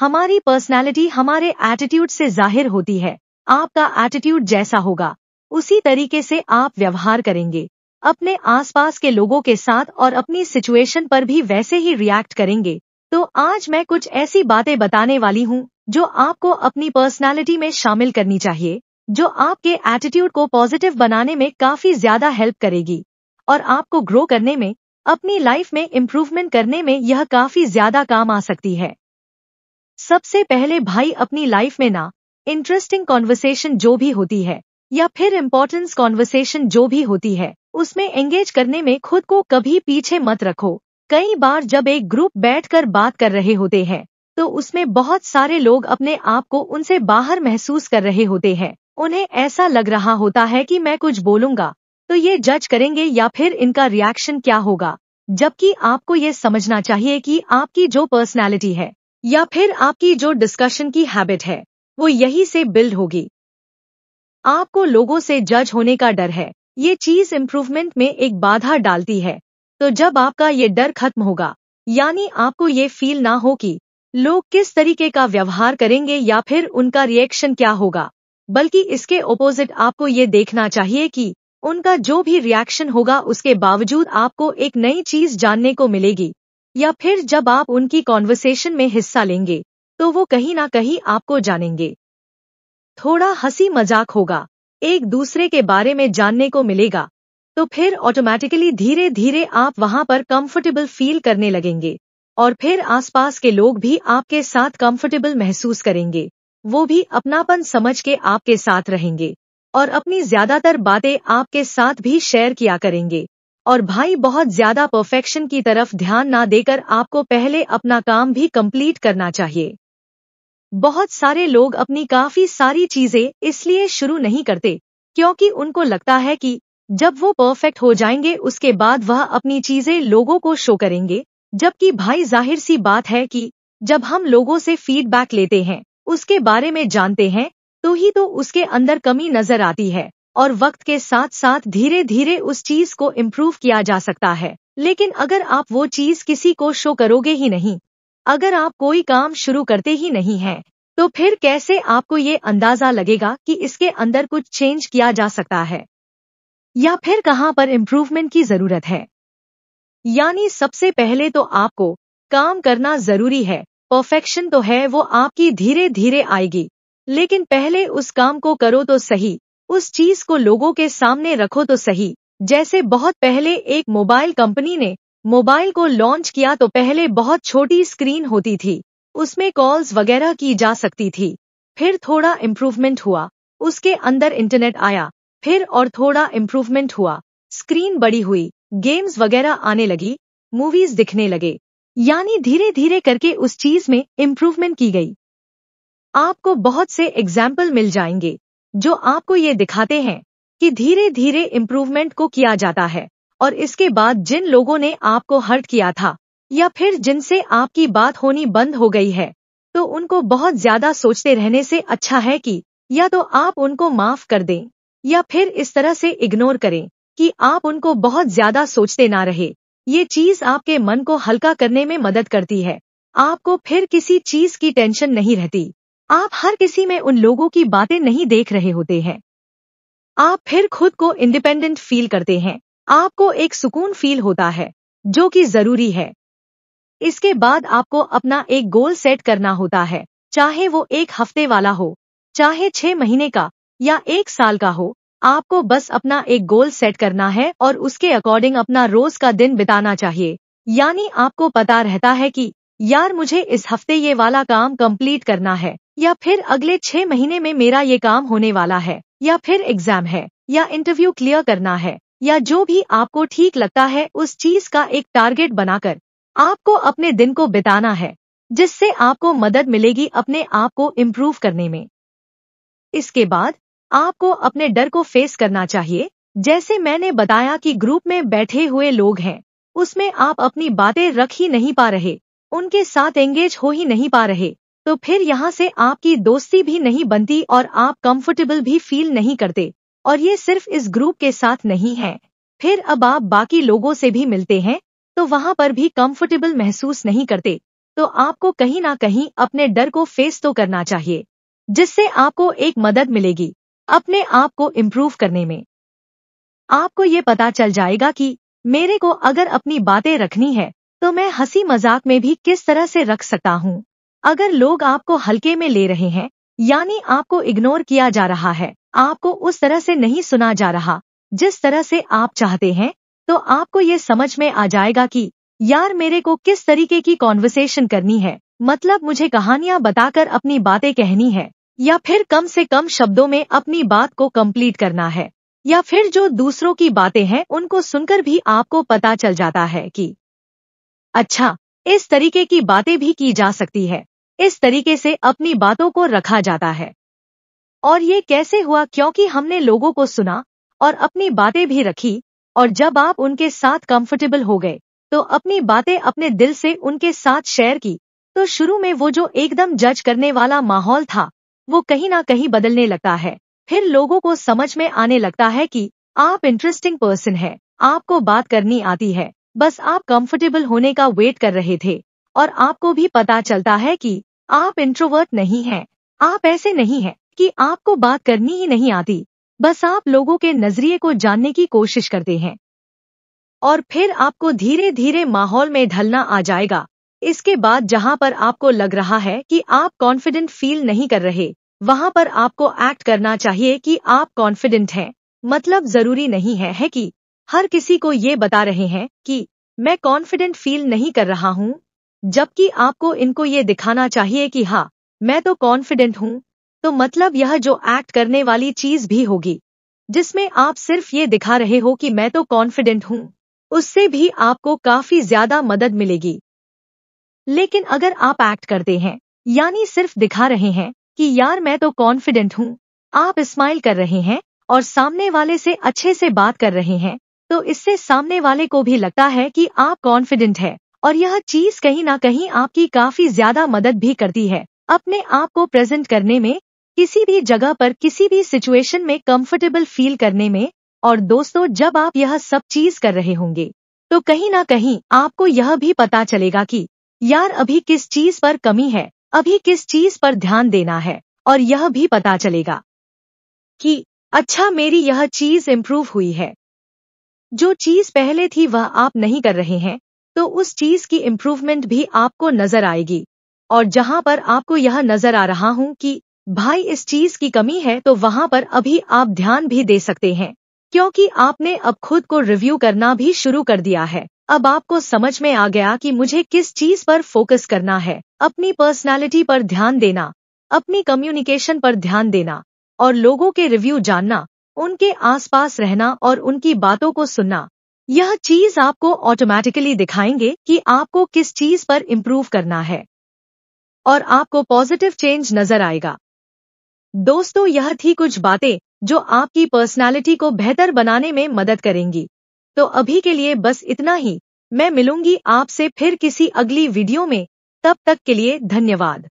हमारी पर्सनैलिटी हमारे एटीट्यूड से जाहिर होती है आपका एटीट्यूड जैसा होगा उसी तरीके से आप व्यवहार करेंगे अपने आसपास के लोगों के साथ और अपनी सिचुएशन पर भी वैसे ही रिएक्ट करेंगे तो आज मैं कुछ ऐसी बातें बताने वाली हूँ जो आपको अपनी पर्सनैलिटी में शामिल करनी चाहिए जो आपके एटीट्यूड को पॉजिटिव बनाने में काफी ज्यादा हेल्प करेगी और आपको ग्रो करने में अपनी लाइफ में इम्प्रूवमेंट करने में यह काफी ज्यादा काम आ सकती है सबसे पहले भाई अपनी लाइफ में ना इंटरेस्टिंग कॉन्वर्सेशन जो भी होती है या फिर इम्पोर्टेंस कॉन्वर्सेशन जो भी होती है उसमें एंगेज करने में खुद को कभी पीछे मत रखो कई बार जब एक ग्रुप बैठकर बात कर रहे होते हैं तो उसमें बहुत सारे लोग अपने आप को उनसे बाहर महसूस कर रहे होते हैं उन्हें ऐसा लग रहा होता है कि मैं कुछ बोलूंगा तो ये जज करेंगे या फिर इनका रिएक्शन क्या होगा जबकि आपको ये समझना चाहिए कि आपकी जो पर्सनैलिटी है या फिर आपकी जो डिस्कशन की हैबिट है वो यही से बिल्ड होगी आपको लोगों से जज होने का डर है ये चीज इम्प्रूवमेंट में एक बाधा डालती है तो जब आपका ये डर खत्म होगा यानी आपको ये फील ना हो कि लोग किस तरीके का व्यवहार करेंगे या फिर उनका रिएक्शन क्या होगा बल्कि इसके ओपोजिट आपको ये देखना चाहिए कि उनका जो भी रिएक्शन होगा उसके बावजूद आपको एक नई चीज जानने को मिलेगी या फिर जब आप उनकी कॉन्वर्सेशन में हिस्सा लेंगे तो वो कहीं ना कहीं आपको जानेंगे थोड़ा हंसी मजाक होगा एक दूसरे के बारे में जानने को मिलेगा तो फिर ऑटोमेटिकली धीरे धीरे आप वहां पर कंफर्टेबल फील करने लगेंगे और फिर आसपास के लोग भी आपके साथ कंफर्टेबल महसूस करेंगे वो भी अपनापन समझ के आपके साथ रहेंगे और अपनी ज्यादातर बातें आपके साथ भी शेयर किया करेंगे और भाई बहुत ज्यादा परफेक्शन की तरफ ध्यान ना देकर आपको पहले अपना काम भी कंप्लीट करना चाहिए बहुत सारे लोग अपनी काफी सारी चीजें इसलिए शुरू नहीं करते क्योंकि उनको लगता है कि जब वो परफेक्ट हो जाएंगे उसके बाद वह अपनी चीजें लोगों को शो करेंगे जबकि भाई जाहिर सी बात है कि जब हम लोगों से फीडबैक लेते हैं उसके बारे में जानते हैं तो ही तो उसके अंदर कमी नजर आती है और वक्त के साथ साथ धीरे धीरे उस चीज को इम्प्रूव किया जा सकता है लेकिन अगर आप वो चीज किसी को शो करोगे ही नहीं अगर आप कोई काम शुरू करते ही नहीं है तो फिर कैसे आपको ये अंदाजा लगेगा कि इसके अंदर कुछ चेंज किया जा सकता है या फिर कहाँ पर इम्प्रूवमेंट की जरूरत है यानी सबसे पहले तो आपको काम करना जरूरी है परफेक्शन तो है वो आपकी धीरे धीरे आएगी लेकिन पहले उस काम को करो तो सही उस चीज को लोगों के सामने रखो तो सही जैसे बहुत पहले एक मोबाइल कंपनी ने मोबाइल को लॉन्च किया तो पहले बहुत छोटी स्क्रीन होती थी उसमें कॉल्स वगैरह की जा सकती थी फिर थोड़ा इम्प्रूवमेंट हुआ उसके अंदर इंटरनेट आया फिर और थोड़ा इम्प्रूवमेंट हुआ स्क्रीन बड़ी हुई गेम्स वगैरह आने लगी मूवीज दिखने लगे यानी धीरे धीरे करके उस चीज में इम्प्रूवमेंट की गई आपको बहुत से एग्जाम्पल मिल जाएंगे जो आपको ये दिखाते हैं कि धीरे धीरे इम्प्रूवमेंट को किया जाता है और इसके बाद जिन लोगों ने आपको हर्ट किया था या फिर जिनसे आपकी बात होनी बंद हो गई है तो उनको बहुत ज्यादा सोचते रहने से अच्छा है कि या तो आप उनको माफ कर दें या फिर इस तरह से इग्नोर करें कि आप उनको बहुत ज्यादा सोचते ना रहे ये चीज आपके मन को हल्का करने में मदद करती है आपको फिर किसी चीज की टेंशन नहीं रहती आप हर किसी में उन लोगों की बातें नहीं देख रहे होते हैं आप फिर खुद को इंडिपेंडेंट फील करते हैं आपको एक सुकून फील होता है जो कि जरूरी है इसके बाद आपको अपना एक गोल सेट करना होता है चाहे वो एक हफ्ते वाला हो चाहे छह महीने का या एक साल का हो आपको बस अपना एक गोल सेट करना है और उसके अकॉर्डिंग अपना रोज का दिन बिताना चाहिए यानी आपको पता रहता है कि यार मुझे इस हफ्ते ये वाला काम कंप्लीट करना है या फिर अगले छह महीने में मेरा ये काम होने वाला है या फिर एग्जाम है या इंटरव्यू क्लियर करना है या जो भी आपको ठीक लगता है उस चीज का एक टारगेट बनाकर आपको अपने दिन को बिताना है जिससे आपको मदद मिलेगी अपने आप को इम्प्रूव करने में इसके बाद आपको अपने डर को फेस करना चाहिए जैसे मैंने बताया कि ग्रुप में बैठे हुए लोग हैं उसमें आप अपनी बातें रख ही नहीं पा रहे उनके साथ एंगेज हो ही नहीं पा रहे तो फिर यहाँ से आपकी दोस्ती भी नहीं बनती और आप कंफर्टेबल भी फील नहीं करते और ये सिर्फ इस ग्रुप के साथ नहीं है फिर अब आप बाकी लोगों से भी मिलते हैं तो वहाँ पर भी कंफर्टेबल महसूस नहीं करते तो आपको कहीं ना कहीं अपने डर को फेस तो करना चाहिए जिससे आपको एक मदद मिलेगी अपने आप को इम्प्रूव करने में आपको ये पता चल जाएगा कि मेरे को अगर अपनी बातें रखनी है तो मैं हंसी मजाक में भी किस तरह से रख सकता हूँ अगर लोग आपको हल्के में ले रहे हैं यानी आपको इग्नोर किया जा रहा है आपको उस तरह से नहीं सुना जा रहा जिस तरह से आप चाहते हैं तो आपको ये समझ में आ जाएगा कि यार मेरे को किस तरीके की कॉन्वर्सेशन करनी है मतलब मुझे कहानियां बताकर अपनी बातें कहनी है या फिर कम से कम शब्दों में अपनी बात को कंप्लीट करना है या फिर जो दूसरों की बातें हैं उनको सुनकर भी आपको पता चल जाता है कि अच्छा इस तरीके की बातें भी की जा सकती है इस तरीके से अपनी बातों को रखा जाता है और ये कैसे हुआ क्योंकि हमने लोगों को सुना और अपनी बातें भी रखी और जब आप उनके साथ कंफर्टेबल हो गए तो अपनी बातें अपने दिल से उनके साथ शेयर की तो शुरू में वो जो एकदम जज करने वाला माहौल था वो कहीं ना कहीं बदलने लगता है फिर लोगों को समझ में आने लगता है कि आप इंटरेस्टिंग पर्सन है आपको बात करनी आती है बस आप कंफर्टेबल होने का वेट कर रहे थे और आपको भी पता चलता है कि आप इंट्रोवर्ट नहीं हैं आप ऐसे नहीं हैं कि आपको बात करनी ही नहीं आती बस आप लोगों के नजरिए को जानने की कोशिश करते हैं और फिर आपको धीरे धीरे माहौल में ढलना आ जाएगा इसके बाद जहां पर आपको लग रहा है कि आप कॉन्फिडेंट फील नहीं कर रहे वहां पर आपको एक्ट करना चाहिए कि आप कॉन्फिडेंट हैं मतलब जरूरी नहीं है, है कि हर किसी को ये बता रहे हैं कि मैं कॉन्फिडेंट फील नहीं कर रहा हूँ जबकि आपको इनको ये दिखाना चाहिए कि हाँ मैं तो कॉन्फिडेंट हूँ तो मतलब यह जो एक्ट करने वाली चीज भी होगी जिसमें आप सिर्फ ये दिखा रहे हो कि मैं तो कॉन्फिडेंट हूँ उससे भी आपको काफी ज्यादा मदद मिलेगी लेकिन अगर आप एक्ट करते हैं यानी सिर्फ दिखा रहे हैं कि यार मैं तो कॉन्फिडेंट हूँ आप स्माइल कर रहे हैं और सामने वाले से अच्छे से बात कर रहे हैं तो इससे सामने वाले को भी लगता है कि आप कॉन्फिडेंट है और यह चीज कहीं ना कहीं आपकी काफी ज्यादा मदद भी करती है अपने आप को प्रेजेंट करने में किसी भी जगह पर किसी भी सिचुएशन में कंफर्टेबल फील करने में और दोस्तों जब आप यह सब चीज कर रहे होंगे तो कहीं ना कहीं आपको यह भी पता चलेगा कि यार अभी किस चीज पर कमी है अभी किस चीज पर ध्यान देना है और यह भी पता चलेगा कि अच्छा मेरी यह चीज इम्प्रूव हुई है जो चीज पहले थी वह आप नहीं कर रहे हैं तो उस चीज की इम्प्रूवमेंट भी आपको नजर आएगी और जहां पर आपको यह नजर आ रहा हूं कि भाई इस चीज की कमी है तो वहां पर अभी आप ध्यान भी दे सकते हैं क्योंकि आपने अब खुद को रिव्यू करना भी शुरू कर दिया है अब आपको समझ में आ गया कि मुझे किस चीज पर फोकस करना है अपनी पर्सनालिटी पर ध्यान देना अपनी कम्युनिकेशन पर ध्यान देना और लोगों के रिव्यू जानना उनके आसपास रहना और उनकी बातों को सुनना यह चीज आपको ऑटोमेटिकली दिखाएंगे कि आपको किस चीज पर इंप्रूव करना है और आपको पॉजिटिव चेंज नजर आएगा दोस्तों यह थी कुछ बातें जो आपकी पर्सनालिटी को बेहतर बनाने में मदद करेंगी तो अभी के लिए बस इतना ही मैं मिलूंगी आपसे फिर किसी अगली वीडियो में तब तक के लिए धन्यवाद